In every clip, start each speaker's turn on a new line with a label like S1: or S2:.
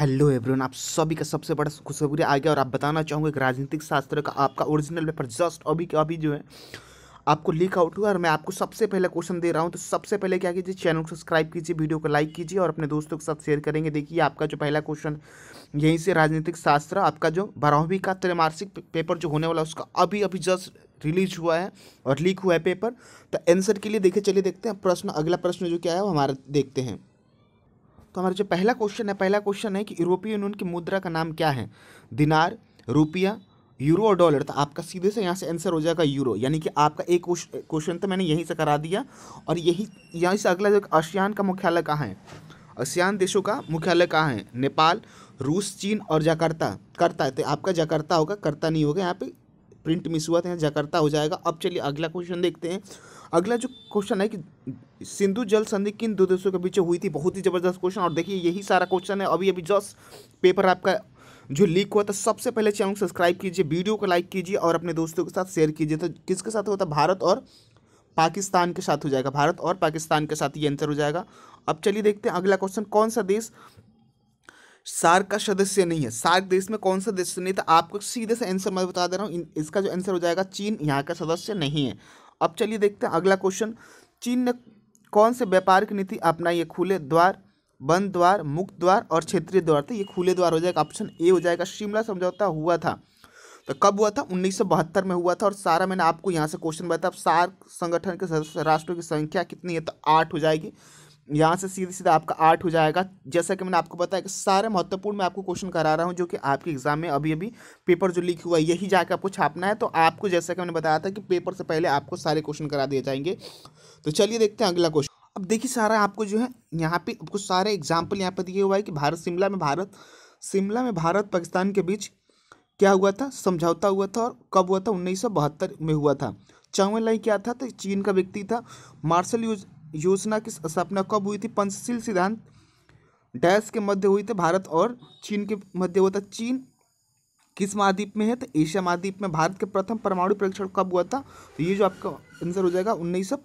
S1: hello everyone आप सभी का सबसे बड़ा खुशखबरी आ गया और आप बताना चाहूँगा एक राजनीतिक शास्त्र का आपका ओरिजिनल पेपर जस्ट अभी के अभी जो है आपको लीक आउट हुआ और मैं आपको सबसे पहले क्वेश्चन दे रहा हूँ तो सबसे पहले क्या कीजिए चैनल को सब्सक्राइब कीजिए वीडियो को लाइक कीजिए और अपने दोस्तों के साथ शेयर करेंगे देखिए आपका जो पहला क्वेश्चन यहीं से राजनीतिक शास्त्र आपका जो बारहवीं का त्रैमासिक पेपर जो होने वाला उसका अभी अभी जस्ट रिलीज हुआ है और लीक हुआ है पेपर तो आंसर के लिए देखे चलिए देखते हैं प्रश्न अगला प्रश्न जो क्या है वो हमारा देखते हैं तो हमारा जो पहला क्वेश्चन है पहला क्वेश्चन है कि यूरोपीय यूनियन की मुद्रा का नाम क्या है दिनार रुपया यूरो और डॉलर तो आपका सीधे से यहाँ से आंसर हो जाएगा यूरो यानी कि आपका एक क्वेश्चन तो मैंने यहीं से करा दिया और यही यहाँ से अगला जो आसियान का मुख्यालय कहाँ है आसियान देशों का मुख्यालय कहाँ है नेपाल रूस चीन और जकार्ता करता है तो आपका जकार्ता होगा करता नहीं होगा यहाँ पे प्रिंट मिस हुआ था तो यहाँ हो जाएगा अब चलिए अगला क्वेश्चन देखते हैं अगला जो क्वेश्चन है कि सिंधु जल संधि किन दो देशों के बीच हुई थी बहुत ही ज़बरदस्त क्वेश्चन और देखिए यही सारा क्वेश्चन है अभी अभी जस्ट पेपर आपका जो लीक हुआ था सबसे पहले चैनल सब्सक्राइब कीजिए वीडियो को लाइक कीजिए और अपने दोस्तों के साथ शेयर कीजिए तो किसके साथ होता है भारत और पाकिस्तान के साथ हो जाएगा भारत और पाकिस्तान के साथ ये आंसर हो जाएगा अब चलिए देखते हैं अगला क्वेश्चन कौन सा देश सार्क का सदस्य नहीं है सार्क देश में कौन सा देश नहीं था तो आपको सीधे से आंसर मैं बता दे रहा हूँ इसका जो आंसर हो जाएगा चीन यहाँ का सदस्य नहीं है अब चलिए देखते हैं अगला क्वेश्चन चीन ने कौन से व्यापारिक नीति अपनाई है खुले द्वार बंद द्वार मुक्त द्वार और क्षेत्रीय द्वार थे तो ये खुले द्वार हो जाएगा ऑप्शन ए हो जाएगा शिमला समझौता हुआ था तो कब हुआ था उन्नीस में हुआ था और सारा मैंने आपको यहाँ से क्वेश्चन बताया सार्क संगठन के सदस्य राष्ट्रों की संख्या कितनी है तो आठ हो जाएगी यहाँ से सीधे सीधा आपका आठ हो जाएगा जैसा कि मैंने आपको बताया कि सारे महत्वपूर्ण मैं आपको क्वेश्चन करा रहा हूँ जो कि आपके एग्जाम में अभी अभी पेपर जो लीक हुआ है यही जाकर आपको छापना है तो आपको जैसा कि मैंने बताया था कि पेपर से पहले आपको सारे क्वेश्चन करा दिए जाएंगे तो चलिए देखते हैं अगला क्वेश्चन अब देखिए सारा आपको जो है यहाँ पे आपको सारे एग्जाम्पल यहाँ पर दिए हुआ है कि भारत शिमला में भारत शिमला में भारत पाकिस्तान के बीच क्या हुआ था समझौता हुआ था और कब हुआ था उन्नीस में हुआ था चावन लाई क्या था तो चीन का व्यक्ति था मार्शल यूज योजना की स्थापना कब हुई थी पंचशील सिद्धांत डैश के मध्य हुई थी भारत और चीन के मध्य हुआ था चीन किस महाद्वीप में है तो एशिया महाद्वीप में भारत के प्रथम परमाणु परीक्षण कब हुआ था तो ये जो आपका आंसर हो जाएगा उन्नीस सौ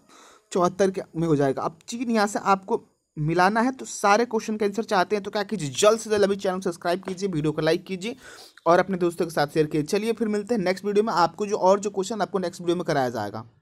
S1: चौहत्तर के में हो जाएगा अब चीन यहाँ से आपको मिलाना है तो सारे क्वेश्चन का आंसर चाहते हैं तो क्या कीजिए जल्द से जल्द अभी चैनल सब्सक्राइब कीजिए वीडियो को लाइक कीजिए और अपने दोस्तों के साथ शेयर कीजिए चलिए फिर मिलते हैं नेक्स्ट वीडियो में आपको जो और जो क्वेश्चन आपको नेक्स्ट वीडियो में कराया जाएगा